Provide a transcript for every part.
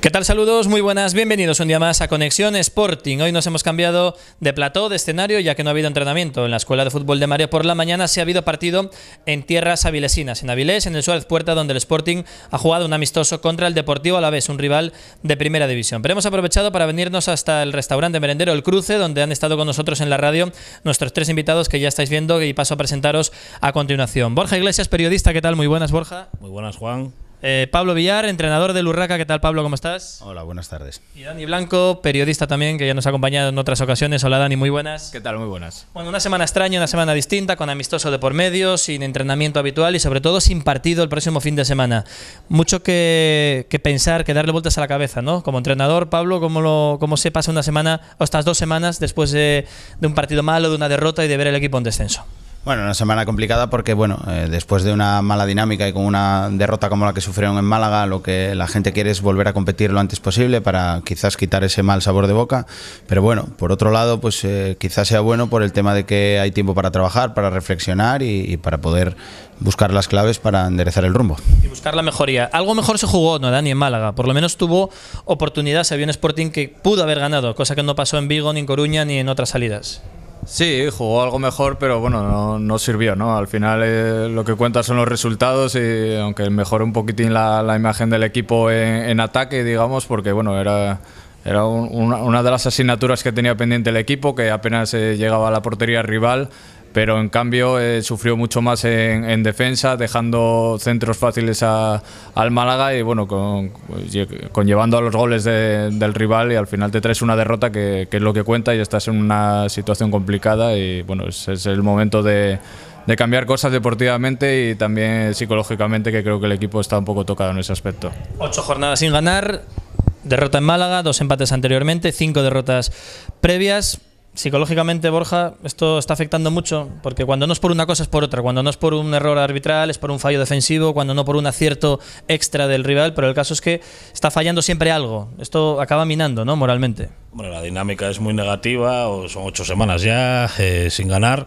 ¿Qué tal? Saludos, muy buenas, bienvenidos un día más a Conexión Sporting. Hoy nos hemos cambiado de plató, de escenario, ya que no ha habido entrenamiento. En la Escuela de Fútbol de María por la mañana se ha habido partido en tierras avilesinas, en Avilés, en el Suárez Puerta, donde el Sporting ha jugado un amistoso contra el Deportivo vez un rival de primera división. Pero hemos aprovechado para venirnos hasta el restaurante merendero El Cruce, donde han estado con nosotros en la radio nuestros tres invitados que ya estáis viendo y paso a presentaros a continuación. Borja Iglesias, periodista, ¿qué tal? Muy buenas, Borja. Muy buenas, Juan. Eh, Pablo Villar, entrenador del Urraca. ¿Qué tal, Pablo? ¿Cómo estás? Hola, buenas tardes. Y Dani Blanco, periodista también, que ya nos ha acompañado en otras ocasiones. Hola, Dani, muy buenas. ¿Qué tal? Muy buenas. Bueno, una semana extraña, una semana distinta, con amistoso de por medio, sin entrenamiento habitual y sobre todo sin partido el próximo fin de semana. Mucho que, pensar, que darle vueltas a la cabeza, ¿no? Como entrenador, Pablo, ¿cómo, se pasa una semana o estas dos semanas después de un partido malo, de una derrota y de ver el equipo en descenso? Bueno, una semana complicada porque, bueno, eh, después de una mala dinámica y con una derrota como la que sufrieron en Málaga, lo que la gente quiere es volver a competir lo antes posible para quizás quitar ese mal sabor de boca. Pero bueno, por otro lado, pues eh, quizás sea bueno por el tema de que hay tiempo para trabajar, para reflexionar y, para poder buscar las claves para enderezar el rumbo. Y buscar la mejoría. Algo mejor se jugó, ¿no, Dani, en Málaga? Por lo menos tuvo oportunidades, había un Sporting que pudo haber ganado, cosa que no pasó en Vigo, ni en Coruña, ni en otras salidas. Sí, jugó algo mejor, pero bueno, no, sirvió, ¿no? Al final eh, lo que cuenta son los resultados y aunque mejoró un poquitín la, imagen del equipo en, ataque, digamos, porque bueno, era, era una, de las asignaturas que tenía pendiente el equipo, que apenas eh, llegaba a la portería rival pero en cambio eh, sufrió mucho más en, defensa, dejando centros fáciles a, al Málaga y bueno, con, conllevando a los goles del rival y al final te traes una derrota que, es lo que cuenta y estás en una situación complicada y bueno, es, es el momento de, de cambiar cosas deportivamente y también psicológicamente, que creo que el equipo está un poco tocado en ese aspecto. Ocho jornadas sin ganar, derrota en Málaga, dos empates anteriormente, cinco derrotas previas psicológicamente, Borja, esto está afectando mucho, porque cuando no es por una cosa es por otra, cuando no es por un error arbitral es por un fallo defensivo, cuando no por un acierto extra del rival, pero el caso es que está fallando siempre algo. Esto acaba minando, ¿no? Moralmente. Bueno, la dinámica es muy negativa, son ocho semanas ya eh, sin ganar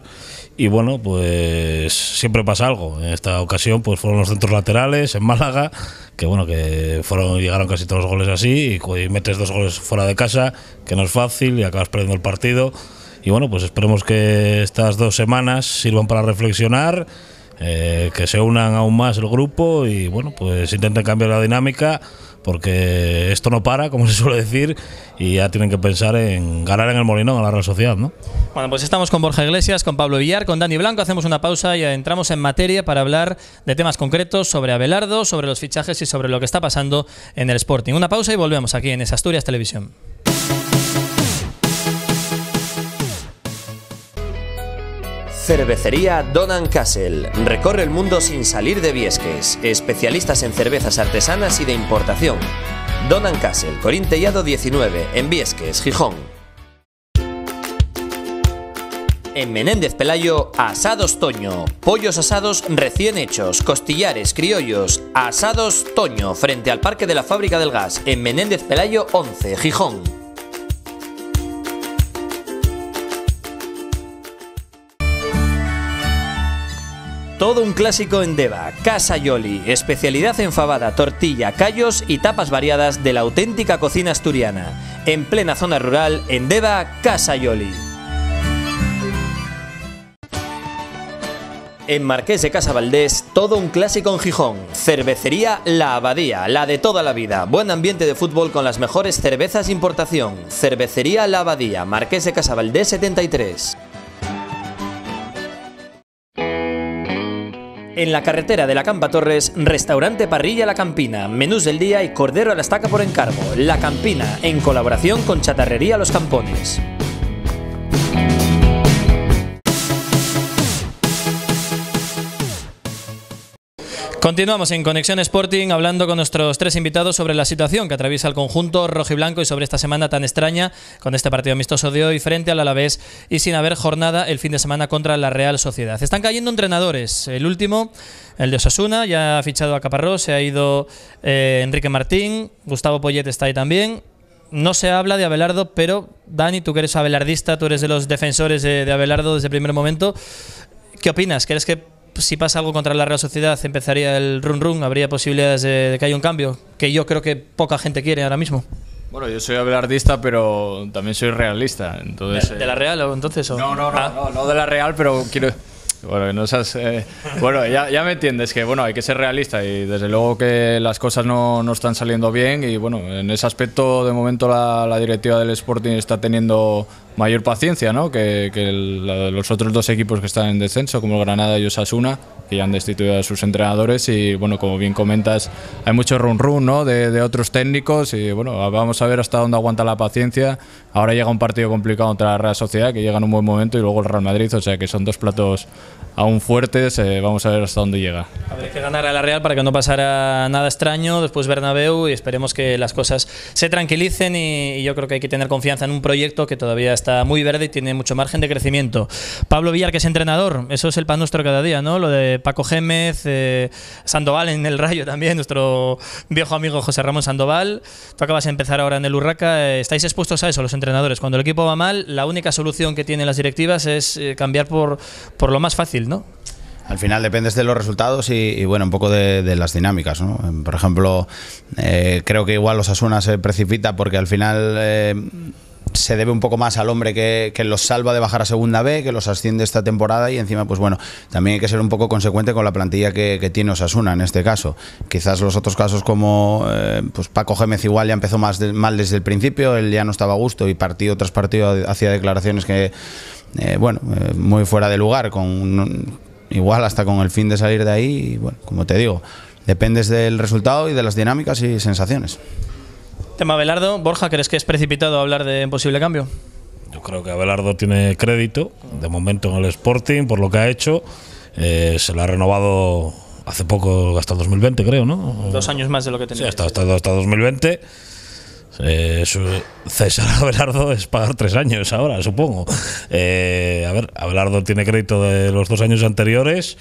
y bueno, pues siempre pasa algo. En esta ocasión pues fueron los centros laterales en Málaga, que bueno, que fueron llegaron casi todos los goles así y, metes dos goles fuera de casa, que no es fácil y acabas perdiendo el partido. Y bueno, pues esperemos que estas dos semanas sirvan para reflexionar, eh, que se unan aún más el grupo y bueno, pues intenten cambiar la dinámica porque esto no para, como se suele decir, y ya tienen que pensar en ganar en el Molinón a la red Sociedad, Bueno, pues estamos con Borja Iglesias, con Pablo Villar, con Dani Blanco, hacemos una pausa y entramos en materia para hablar de temas concretos sobre Abelardo, sobre los fichajes y sobre lo que está pasando en el Sporting. Una pausa y volvemos aquí en Asturias Televisión. Cervecería Donan Castle. Recorre el mundo sin salir de Viesques. Especialistas en cervezas artesanas y de importación. Donan Castle, Corintellado 19, en Viesques, Gijón. En Menéndez Pelayo, Asados Toño. Pollos asados recién hechos, costillares, criollos. Asados Toño, frente al Parque de la Fábrica del Gas, en Menéndez Pelayo 11, Gijón. Todo un clásico en Deva, Casa Yoli, especialidad enfabada, tortilla, callos y tapas variadas de la auténtica cocina asturiana. En plena zona rural, en Deva, Casa Yoli. En Marqués de Casa Valdés, todo un clásico en Gijón. Cervecería La Abadía, la de toda la vida. Buen ambiente de fútbol con las mejores cervezas importación. Cervecería La Abadía, Marqués de Casa Valdés 73. En la carretera de la Campa Torres, restaurante Parrilla La Campina, menús del día y cordero a la estaca por encargo. La Campina, en colaboración con Chatarrería Los Campones. Continuamos en Conexión Sporting hablando con nuestros tres invitados sobre la situación que atraviesa el conjunto rojo y blanco sobre esta semana tan extraña con este partido amistoso de hoy frente al Alavés y sin haber jornada el fin de semana contra la Real Sociedad. Están cayendo entrenadores. El último, el de Osasuna, ya ha fichado a Caparrós, se ha ido eh, Enrique Martín, Gustavo Poyet está ahí también. No se habla de Abelardo, pero Dani, tú que eres abelardista, tú eres de los defensores de, de Abelardo desde el primer momento. ¿Qué opinas? ¿Crees que pues, si pasa algo contra la Real Sociedad, empezaría el run run, habría posibilidades de, que haya un cambio, que yo creo que poca gente quiere ahora mismo. Bueno, yo soy abelardista, pero también soy realista. Entonces, ¿De, la eh, Real o entonces? No, no, ah. no, no, de la Real, pero quiero, bueno, eh, bueno ya, me entiendes que bueno, hay que ser realista y desde luego que las cosas no, están saliendo bien y bueno, en ese aspecto de momento la, directiva del Sporting está teniendo mayor paciencia ¿no? que, los otros dos equipos que están en descenso como el Granada y Osasuna que ya han destituido a sus entrenadores y bueno, como bien comentas, hay mucho run run ¿no? de, otros técnicos y bueno, vamos a ver hasta dónde aguanta la paciencia. Ahora llega un partido complicado contra la Real Sociedad que llega en un buen momento y luego el Real Madrid, o sea que son dos platos aún fuertes, eh, vamos a ver hasta dónde llega. Habría que ganar a la Real para que no pasara nada extraño, después Bernabéu y esperemos que las cosas se tranquilicen y, yo creo que hay que tener confianza en un proyecto que todavía está muy verde y tiene mucho margen de crecimiento. Pablo Villar, que es entrenador, eso es el pan nuestro cada día, ¿no? Lo de Paco Gémez, eh, Sandoval en el Rayo también, nuestro viejo amigo José Ramón Sandoval. Tú acabas de empezar ahora en el Urraca. Eh, ¿Estáis expuestos a eso los entrenadores? Cuando el equipo va mal, la única solución que tienen las directivas es eh, cambiar por, lo más fácil, ¿no? Al final dependes de los resultados y, bueno, un poco de, las dinámicas. ¿no? Por ejemplo, creo que igual los Asunas se precipita porque al final se debe un poco más al hombre que, los salva de bajar a segunda B, que los asciende esta temporada y encima, pues bueno, también hay que ser un poco consecuente con la plantilla que, tiene Osasuna en este caso. Quizás los otros casos como eh, pues Paco Gémez igual ya empezó más mal desde el principio, él ya no estaba a gusto y partido tras partido hacía declaraciones que, eh, bueno, eh, muy fuera de lugar, con igual hasta con el fin de salir de ahí, y bueno, como te digo, dependes del resultado y de las dinámicas y sensaciones. Tema Abelardo, Borja, ¿crees que es precipitado hablar de posible cambio? Yo creo que Abelardo tiene crédito, de momento en el Sporting, por lo que ha hecho. Eh, se lo ha renovado hace poco, hasta 2020, creo, ¿no? Dos años más de lo que tenía. Sí, hasta, hasta 2020. Eh, César Abelardo es pagar tres años ahora, supongo. Eh, a ver, Abelardo tiene crédito de los dos años anteriores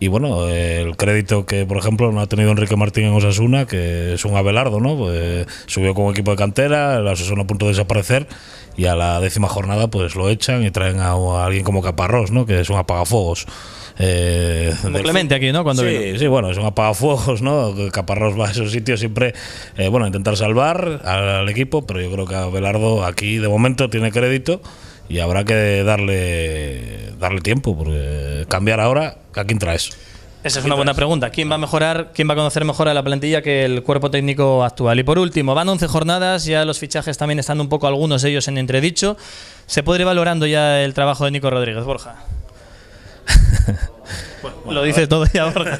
y bueno, el crédito que, por ejemplo, no ha tenido Enrique Martín en Osasuna, que es un Abelardo, ¿no? Pues, subió como equipo de cantera, el Osasuna a punto de desaparecer y a la décima jornada pues lo echan y traen a, a alguien como Caparrós, ¿no? Que es un apagafuegos. Eh, aquí, ¿no? Cuando sí, sí, bueno, es un apagafuegos, ¿no? Caparrós va a esos sitios siempre, eh, bueno, intentar salvar al equipo, pero yo creo que Abelardo aquí de momento tiene crédito y habrá que darle, darle tiempo, porque cambiar ahora, ¿a quién traes? Esa es una buena pregunta. ¿Quién va a mejorar, quién va a conocer mejor a la plantilla que el cuerpo técnico actual? Y por último, van 11 jornadas, ya los fichajes también están un poco algunos ellos en entredicho. ¿Se podría ir valorando ya el trabajo de Nico Rodríguez Borja? lo dice todo ya, Borja.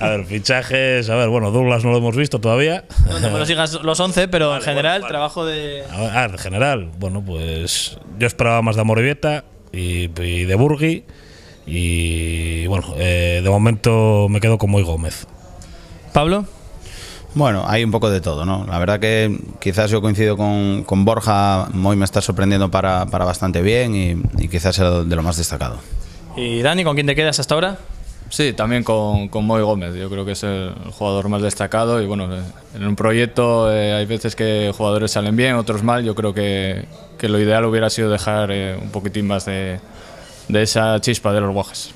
A ver, fichajes. A ver, bueno, Douglas no lo hemos visto todavía. No, lo sigas los 11, pero en general, trabajo de. Ah, en general. Bueno, pues yo esperaba más de Amorivieta y, de Burgi. Y bueno, eh, de momento me quedo con Moy Gómez. ¿Pablo? Bueno, hay un poco de todo, ¿no? La verdad que quizás yo coincido con, con Borja, Moy me está sorprendiendo para, bastante bien y, y quizás era de lo más destacado. ¿Y Dani, con quién te quedas hasta ahora? Sí, también con, con Moy Gómez. Yo creo que es el jugador más destacado. Y bueno, en un proyecto eh, hay veces que jugadores salen bien, otros mal. Yo creo que, lo ideal hubiera sido dejar eh, un poquitín más de, de esa chispa de los guajes.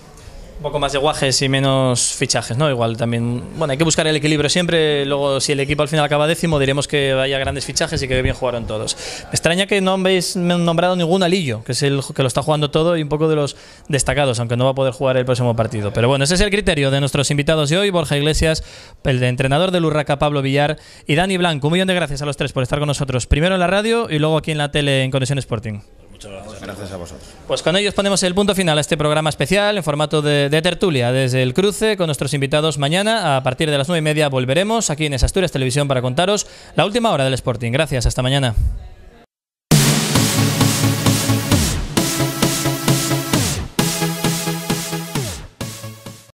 Un poco más de guajes y menos fichajes, ¿no? Igual también. Bueno, hay que buscar el equilibrio siempre. Luego, si el equipo al final acaba décimo, diremos que haya grandes fichajes y que bien jugaron todos. extraña que no habéis nombrado ningún alillo, que es el que lo está jugando todo y un poco de los destacados, aunque no va a poder jugar el próximo partido. Pero bueno, ese es el criterio de nuestros invitados de hoy: Borja Iglesias, el de entrenador del Urraca, Pablo Villar y Dani Blanco. Un millón de gracias a los tres por estar con nosotros, primero en la radio y luego aquí en la tele en Conexión Sporting. Muchas gracias. a vosotros. Pues con ellos ponemos el punto final a este programa especial en formato de, tertulia desde el cruce con nuestros invitados mañana. A partir de las nueve y media volveremos aquí en Asturias Televisión para contaros la última hora del Sporting. Gracias, hasta mañana.